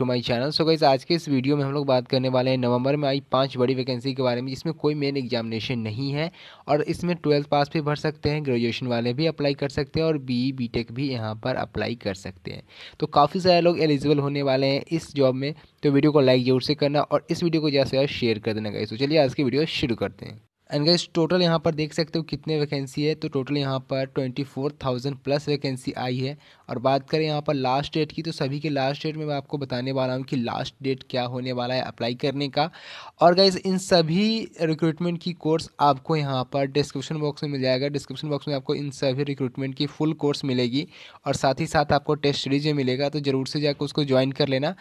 to my channel so guys आज के इस वीडियो में हम लोग बात करने वाले हैं नवंबर में आई पांच बड़ी वैकेंसी के बारे में जिसमें कोई मेन एग्जामिनेशन नहीं है और इसमें ट्वेल्थ पास भी भर सकते हैं ग्रेजुएशन वाले भी अप्लाई कर सकते हैं और बी बी टेक भी यहाँ पर अप्लाई कर सकते हैं तो काफ़ी सारे लोग एलिजिबल होने वाले हैं इस जॉब में तो वीडियो को लाइक जरूर से करना और इस वीडियो को ज़्यादा से ज़्यादा शेयर कर देना गाइज तो चलिए आज की वीडियो शुरू करते हैं एंड गाइज टोटल यहाँ पर देख सकते हो कितने वैकेंसी है तो टोटल यहाँ पर twenty four thousand plus vacancy आई है और बात करें यहाँ पर लास्ट डेट की तो सभी के लास्ट डेट में मैं आपको बताने वाला हूँ कि लास्ट डेट क्या होने वाला है अप्लाई करने का और गाइज इन सभी रिक्रूटमेंट की कोर्स आपको यहाँ पर डिस्क्रिप्शन बॉक्स में मिल जाएगा डिस्क्रिप्शन बॉक्स में आपको इन सभी रिक्रूटमेंट की फुल कोर्स मिलेगी और साथ ही साथ आपको टेस्ट सीरीज में मिलेगा तो ज़रूर से जाकर उसको ज्वाइन कर लेना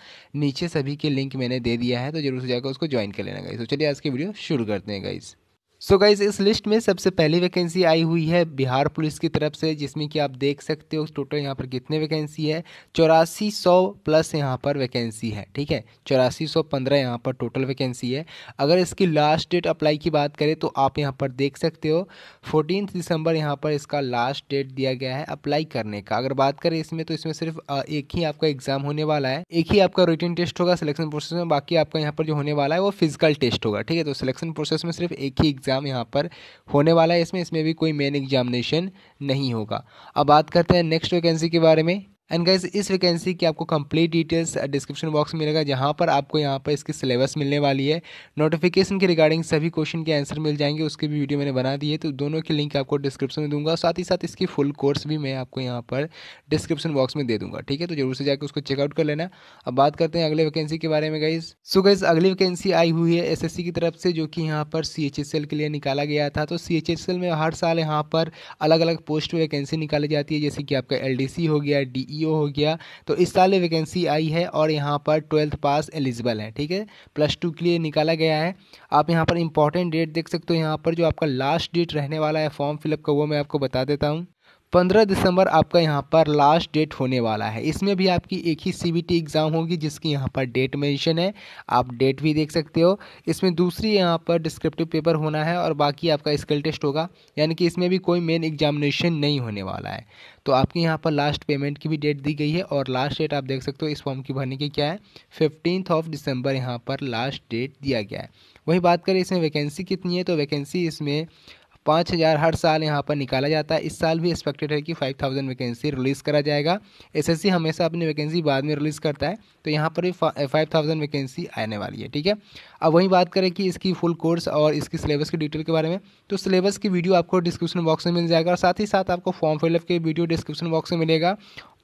नीचे सभी के लिंक मैंने दे दिया है तो ज़रूर से जाकर उसको ज्वाइन कर लेना गाइज तो चलिए आज की वीडियो शुरू करते हैं गाइज़ सो so गाइज इस लिस्ट में सबसे पहली वैकेंसी आई हुई है बिहार पुलिस की तरफ से जिसमें कि आप देख सकते हो टोटल यहाँ पर कितने वैकेंसी है चौरासी सौ प्लस यहाँ पर वैकेंसी है ठीक है चौरासी सौ पंद्रह यहाँ पर टोटल वैकेंसी है अगर इसकी लास्ट डेट अप्लाई की बात करें तो आप यहाँ पर देख सकते हो फोर्टीन दिसंबर यहाँ पर इसका लास्ट डेट दिया गया है अप्लाई करने का अगर बात करें इसमें तो इसमें सिर्फ एक ही आपका एग्जाम होने वाला है एक ही आपका रिटर्न टेस्ट होगा सिलेक्शन प्रोसेस में बाकी आपका यहाँ पर जो होने वाला है वो फिजिकल टेस्ट होगा ठीक है तो सिलेक्शन प्रोसेस में सिर्फ एक ही एग्जाम एग्ज़ाम यहाँ पर होने वाला है इसमें इसमें भी कोई मेन एग्जामिनेशन नहीं होगा अब बात करते हैं नेक्स्ट वैकेंसी के बारे में एंड गाइज इस वैकेंसी की आपको कंप्लीट डिटेल्स डिस्क्रिप्शन बॉक्स में मिलेगा जहाँ पर आपको यहाँ पर इसकी सिलेबस मिलने वाली है नोटिफिकेशन के रिगार्डिंग सभी क्वेश्चन के आंसर मिल जाएंगे उसकी भी वीडियो मैंने बना दी है तो दोनों की लिंक आपको डिस्क्रिप्शन में दूंगा साथ ही साथ इसकी फुल कोर्स भी मैं आपको यहाँ पर डिस्क्रिप्शन बॉक्स में दे दूंगा ठीक है तो जरूर से जाकर उसको चेकआउट कर लेना अब बात करते हैं अगले वैकेंसी के बारे में गाइज सो गाइज अगली वैकेंसी आई हुई है एस की तरफ से जो कि यहाँ पर सी के लिए निकाला गया था तो सी में हर साल यहाँ पर अलग अलग पोस्ट वैकेंसी निकाली जाती है जैसे कि आपका एल हो गया डी सीईओ e हो गया तो इस साल वैकेंसी आई है और यहाँ पर ट्वेल्थ पास एलिजिबल है ठीक है प्लस टू के लिए निकाला गया है आप यहाँ पर इंपॉर्टेंट डेट देख सकते हो यहाँ पर जो आपका लास्ट डेट रहने वाला है फॉर्म फिलअप का वो मैं आपको बता देता हूँ पंद्रह दिसंबर आपका यहाँ पर लास्ट डेट होने वाला है इसमें भी आपकी एक ही सी एग्ज़ाम होगी जिसकी यहाँ पर डेट मेंशन है आप डेट भी देख सकते हो इसमें दूसरी यहाँ पर डिस्क्रिप्टिव पेपर होना है और बाकी आपका स्किल टेस्ट होगा यानी कि इसमें भी कोई मेन एग्जामिनेशन नहीं होने वाला है तो आपकी यहाँ पर लास्ट पेमेंट की भी डेट दी गई है और लास्ट डेट आप देख सकते हो इस फॉर्म की भरने की क्या है फिफ्टीन ऑफ दिसंबर यहाँ पर लास्ट डेट दिया गया है वही बात करें इसमें वैकेंसी कितनी है तो वैकेंसी इसमें पाँच हज़ार हर साल यहाँ पर निकाला जाता है इस साल भी एक्सपेक्टेड है कि फाइव थाउजेंड वैकेंसी रिलीज़ करा जाएगा एसएससी हमेशा अपनी वैकेंसी बाद में रिलीज़ करता है तो यहाँ पर भी फाइव थाउजेंड वैकेंसी आने वाली है ठीक है अब वहीं बात करें कि इसकी फुल कोर्स और इसकी सिलेबस की डिटेल के बारे में तो सिलेबस की वीडियो आपको डिस्क्रिप्शन बॉक्स में मिल जाएगा और साथ ही साथ आपको फॉर्म फिलअप की वीडियो डिस्क्रिप्शन बॉक्स में मिलेगा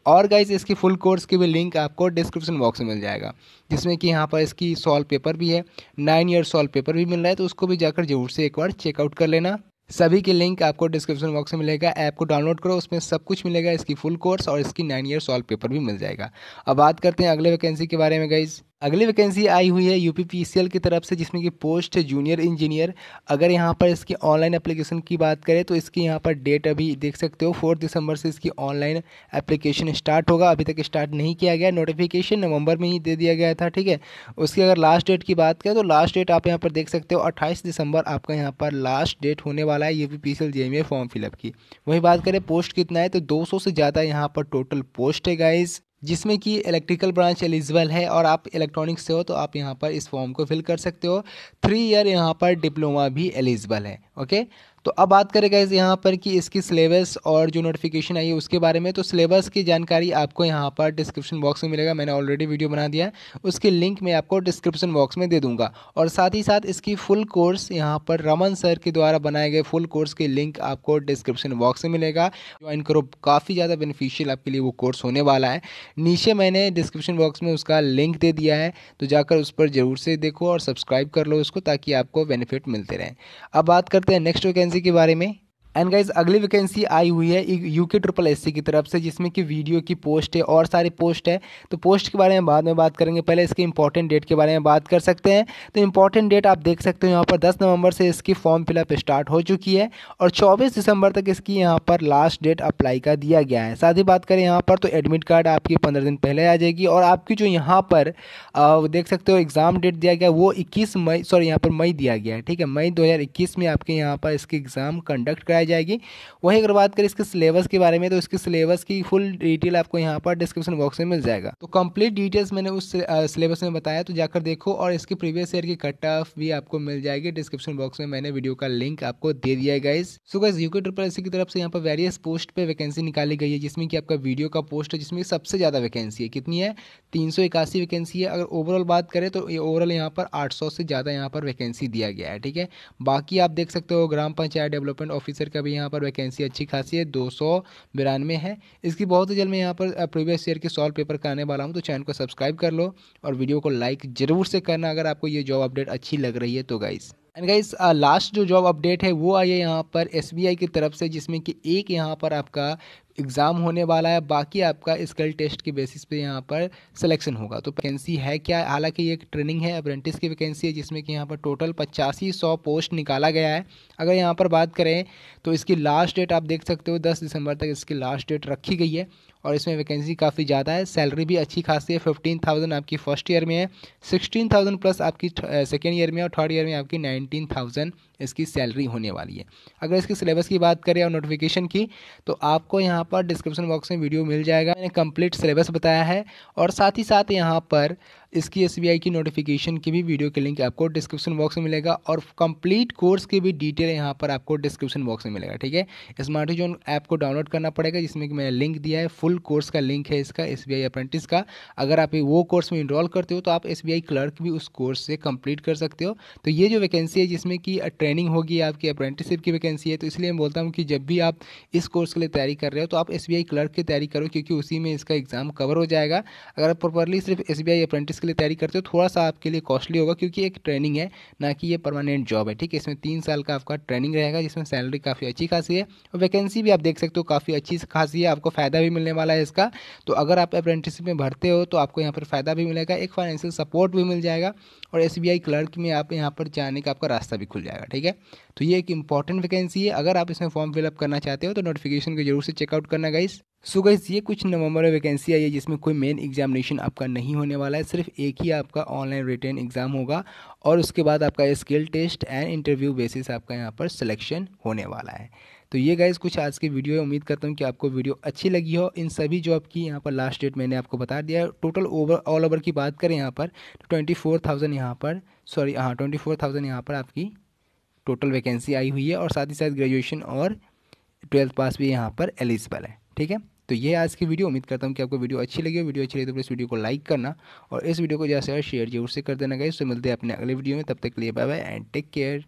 और गाइज इसकी फुल कोर्स की भी लिंक आपको डिस्क्रिप्शन बॉक्स में मिल जाएगा जिसमें कि यहाँ पर इसकी सॉल्व पेपर भी है नाइन ईयर सॉल्व पेपर भी मिल रहा है तो उसको भी जाकर जरूर से एक बार चेकआउट कर लेना सभी के लिंक आपको डिस्क्रिप्शन बॉक्स में मिलेगा ऐप को डाउनलोड करो उसमें सब कुछ मिलेगा इसकी फुल कोर्स और इसकी नाइन ईयर सॉल्व पेपर भी मिल जाएगा अब बात करते हैं अगले वैकेंसी के बारे में गाइज़ अगली वैकेंसी आई हुई है यूपीपीसीएल की तरफ से जिसमें कि पोस्ट जूनियर इंजीनियर अगर यहाँ पर इसकी ऑनलाइन एप्लीकेशन की बात करें तो इसकी यहाँ पर डेट अभी देख सकते हो फोर्थ दिसंबर से इसकी ऑनलाइन एप्लीकेशन स्टार्ट होगा अभी तक स्टार्ट नहीं किया गया नोटिफिकेशन नवंबर में ही दे दिया गया था ठीक है उसकी अगर लास्ट डेट की बात करें तो लास्ट डेट आप यहाँ पर देख सकते हो अट्ठाईस दिसंबर आपका यहाँ पर लास्ट डेट होने वाला है U P P C form fill up की वही बात करें पोस्ट कितना है तो दो से ज़्यादा यहाँ पर टोटल पोस्ट है गाइज़ जिसमें कि इलेक्ट्रिकल ब्रांच एलिजिबल है और आप इलेक्ट्रॉनिक्स से हो तो आप यहाँ पर इस फॉर्म को फिल कर सकते हो थ्री ईयर यहाँ पर डिप्लोमा भी एलिजिबल है ओके तो अब बात करें गाइज यहाँ पर कि इसकी सिलेबस और जो नोटिफिकेशन आई है उसके बारे में तो सिलेबस की जानकारी आपको यहाँ पर डिस्क्रिप्शन बॉक्स में मिलेगा मैंने ऑलरेडी वीडियो बना दिया है उसकी लिंक मैं आपको डिस्क्रिप्शन बॉक्स में दे दूँगा और साथ ही साथ इसकी फुल कोर्स यहाँ पर रमन सर के द्वारा बनाए गए फुल कोर्स की लिंक आपको डिस्क्रिप्शन बॉक्स में मिलेगा ज्वाइन करो काफ़ी ज़्यादा बेनिफिशियल आपके लिए वो कोर्स होने वाला है नीचे मैंने डिस्क्रिप्शन बॉक्स में उसका लिंक दे दिया है तो जाकर उस पर ज़रूर से देखो और सब्सक्राइब कर लो उसको ताकि आपको बेनिफिट मिलते रहें अब बात करते हैं नेक्स्ट वैकेंसी के बारे में एंड गाइज अगली वैकेंसी आई हुई है यू के ट्रिपल एस की तरफ से जिसमें कि वीडियो की पोस्ट है और सारी पोस्ट है तो पोस्ट के बारे में बाद में बात करेंगे पहले इसके इंपॉर्टेंट डेट के बारे में बात कर सकते हैं तो इंपॉर्टेंट डेट आप देख सकते हो यहाँ पर दस नवंबर से इसकी फॉर्म फिलअप स्टार्ट हो चुकी है और चौबीस दिसंबर तक इसकी यहाँ पर लास्ट डेट अप्लाई का दिया गया है साथ ही बात करें यहाँ पर तो एडमिट कार्ड आपकी पंद्रह दिन पहले आ जाएगी और आपकी जो यहाँ पर देख सकते हो एग्ज़ाम डेट दिया गया वो इक्कीस मई सॉरी यहाँ पर मई दिया गया है ठीक है मई दो में आपके यहाँ पर इसकी एग्ज़ाम कंडक्ट कराया करवाई जाएगी वहीं अगर बात करें इसके सिलेबस के बारे में तो इसके सिलेबस की फुल डिटेल आपको यहाँ पर डिस्क्रिप्शन बॉक्स में मिल जाएगा तो कंप्लीट डिटेल्स मैंने उस सिलेबस में बताया तो जाकर देखो और इसके प्रीवियस ईयर की कट ऑफ भी आपको मिल जाएगी डिस्क्रिप्शन बॉक्स में मैंने वीडियो का लिंक आपको दे दिया है guys so guys UK triple S की तरफ से यहाँ पर वेरियस पोस्ट पर वैकेंसी निकाली गई है जिसमें कि आपका वीडियो का पोस्ट है जिसमें सबसे ज़्यादा वैकेंसी है कितनी है तीन वैकेंसी है अगर ओवरऑल बात करें तो ओवरऑल यहाँ पर 800 से ज़्यादा यहाँ पर वैकेंसी दिया गया है ठीक है बाकी आप देख सकते हो ग्राम पंचायत डेवलपमेंट ऑफिसर का भी यहाँ पर वैकेंसी अच्छी खासी है दो सौ बिरानवे है इसकी बहुत ही जल्द मैं यहाँ पर प्रीवियस ईयर के सॉल्व पेपर कराने वाला हूँ तो चैनल को सब्सक्राइब कर लो और वीडियो को लाइक ज़रूर से करना अगर आपको ये जॉब अपडेट अच्छी लग रही है तो गाइज़ एंड गाइस लास्ट जो जॉब अपडेट है वो आई है यहाँ पर एस की तरफ से जिसमें कि एक यहाँ पर आपका एग्ज़ाम होने वाला है बाकी आपका स्किल टेस्ट के बेसिस पे यहाँ पर सिलेक्शन होगा तो वैकेंसी है क्या हालांकि ये एक ट्रेनिंग है अप्रेंटिस की वैकेंसी है जिसमें कि यहाँ पर टोटल पचासी सौ पोस्ट निकाला गया है अगर यहाँ पर बात करें तो इसकी लास्ट डेट आप देख सकते हो दस दिसंबर तक इसकी लास्ट डेट रखी गई है और इसमें वैकेंसी काफ़ी ज़्यादा है सैलरी भी अच्छी खासी है फिफ्टीन थाउजेंड आपकी फर्स्ट ईयर में है सिक्सटीन थाउजेंड प्लस आपकी सेकेंड ईयर में और थर्ड ईयर में आपकी नाइनटीन थाउजेंड इसकी सैलरी होने वाली है अगर इसके सिलेबस की बात करें और नोटिफिकेशन की तो आपको यहाँ पर डिस्क्रिप्शन बॉक्स में वीडियो मिल जाएगा मैंने कंप्लीट सिलेबस बताया है और साथ ही साथ यहाँ पर इसकी एस की नोटिफिकेशन की भी वीडियो के लिंक आपको डिस्क्रिप्शन बॉक्स में मिलेगा और कंप्लीट कोर्स की भी डिटेल यहाँ पर आपको डिस्क्रिप्शन बॉक्स में मिलेगा ठीक है स्मार्ट जोन ऐप को डाउनलोड करना पड़ेगा जिसमें कि मैंने लिंक दिया है फुल कोर्स का लिंक है इसका एस बी अप्रेंटिस का अगर आप वो कोर्स में इनरोल करते हो तो आप एस क्लर्क भी उस कोर्स से कंप्लीट कर सकते हो तो ये जो वैकेंसी है जिसमें कि ट्रेनिंग होगी आपकी अप्रेंटिसशिप की वैकेंसी है तो इसलिए मैं बोलता हूँ कि जब भी आप इस कोर्स के लिए तैयारी कर रहे हो तो आप एस क्लर्क की तैयारी करो क्योंकि उसी में इसका एग्ज़ाम कवर हो जाएगा अगर आप प्रॉपरली सिर्फ एस बी अप्रेंटिस इसके लिए तैयारी करते हो थोड़ा सा आपके लिए कॉस्टली होगा क्योंकि एक ट्रेनिंग है ना कि ये परमानेंट जॉब है ठीक है इसमें तीन साल का आपका ट्रेनिंग रहेगा जिसमें सैलरी काफ़ी अच्छी खासी है और वैकेंसी भी आप देख सकते हो काफ़ी अच्छी खासी है आपको फ़ायदा भी मिलने वाला है इसका तो अगर आप अप्रेंटिसशिप में भरते हो तो आपको यहाँ पर फ़ायदा भी मिलेगा एक फाइनेंशियल सपोर्ट भी मिल जाएगा और एस क्लर्क में आप यहाँ पर जाने का आपका रास्ता भी खुल जाएगा ठीक है तो ये एक इंपॉर्टेंट वैकेंसी है अगर आप इसमें फॉर्म फिलअप करना चाहते हो तो नोटिफिकेशन को जरूर से चेकआउट करना गाइस सो गई ये कुछ नवंबर में वैकेंसी आई है जिसमें कोई मेन एग्जामिनेशन आपका नहीं होने वाला है सिर्फ एक ही आपका ऑनलाइन रिटर्न एग्ज़ाम होगा और उसके बाद आपका skill test and interview basis आपका यहाँ पर सिलेक्शन होने वाला है तो ये गाइज कुछ आज की वीडियो है उम्मीद करता हूँ कि आपको वीडियो अच्छी लगी हो इन सभी जॉब की यहाँ पर लास्ट डेट मैंने आपको बता दिया है टोटल ओवर ऑल ओवर की बात करें यहाँ पर तो ट्वेंटी फोर थाउजेंड यहाँ पर सॉरी हाँ ट्वेंटी फोर थाउजेंड यहाँ पर आपकी टोटल वैकेंसी आई हुई है और साथ ही साथ ग्रेजुएशन और ट्वेल्थ पास भी यहाँ पर एलिजिबल है ठीक है तो ये आज की वीडियो उम्मीद करता हूँ कि आपको वीडियो अच्छी लगी हो वीडियो अच्छी लगी तो प्लीज़ वीडियो को लाइक करना और इस वीडियो को ज़्यादा से शेयर जरूर से कर देना गई उससे तो मिलते हैं अपने अगले वीडियो में तब तक के लिए bye bye and take care